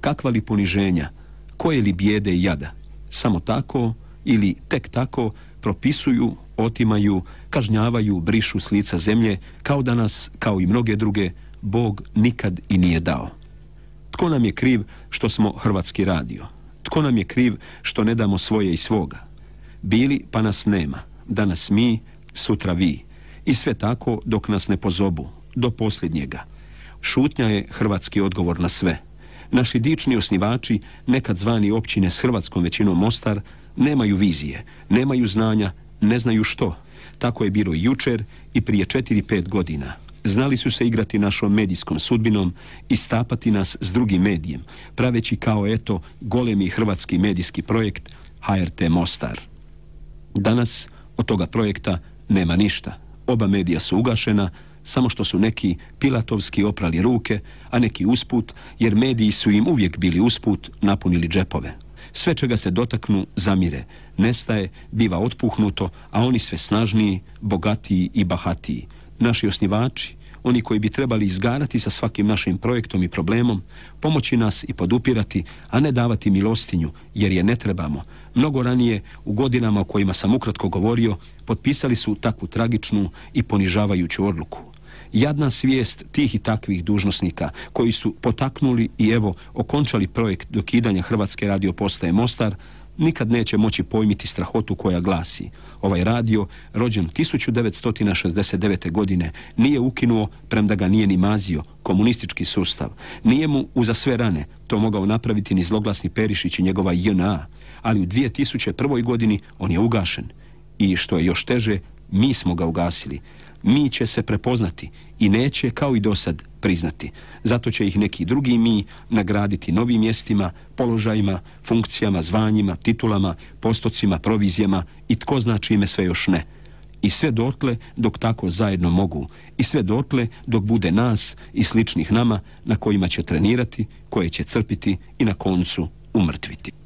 Kakva li poniženja, koje li bijede i jada, samo tako ili tek tako propisuju, otimaju, kažnjavaju, brišu s lica zemlje, kao da nas, kao i mnoge druge, Bog nikad i nije dao. Tko nam je kriv što smo Hrvatski radio? Tko nam je kriv što ne damo svoje i svoga? Bili pa nas nema, danas mi, sutra vi. I sve tako dok nas ne pozobu, do posljednjega. Šutnja je hrvatski odgovor na sve. Naši dični osnivači, nekad zvani općine s hrvatskom većinom Mostar, nemaju vizije, nemaju znanja, ne znaju što. Tako je bilo jučer i prije 4-5 godina. Znali su se igrati našom medijskom sudbinom i stapati nas s drugim medijem, praveći kao eto golemi hrvatski medijski projekt HRT Mostar. Danas od toga projekta nema ništa. Oba medija su ugašena, samo što su neki pilatovski oprali ruke, a neki usput, jer mediji su im uvijek bili usput, napunili džepove. Sve čega se dotaknu zamire, nestaje, biva otpuhnuto, a oni sve snažniji, bogatiji i bahatiji. Naši osnivači, oni koji bi trebali izgarati sa svakim našim projektom i problemom, pomoći nas i podupirati, a ne davati milostinju, jer je ne trebamo. Mnogo ranije, u godinama o kojima sam ukratko govorio, potpisali su takvu tragičnu i ponižavajuću odluku. Jadna svijest tih i takvih dužnosnika koji su potaknuli i evo okončali projekt dokidanja Hrvatske radio postaje Mostar nikad neće moći pojmiti strahotu koja glasi ovaj radio rođen 1969. godine nije ukinuo premda ga nije ni mazio komunistički sustav nije mu uza sve rane to mogao napraviti ni zloglasni Perišić i njegova JNA ali u 2001. godini on je ugašen i što je još teže mi smo ga ugasili mi će se prepoznati i neće, kao i dosad, priznati. Zato će ih neki drugi mi nagraditi novim mjestima, položajima, funkcijama, zvanjima, titulama, postocima, provizijama i tko zna čime sve još ne. I sve dotle dok tako zajedno mogu. I sve dotle dok bude nas i sličnih nama na kojima će trenirati, koje će crpiti i na koncu umrtviti.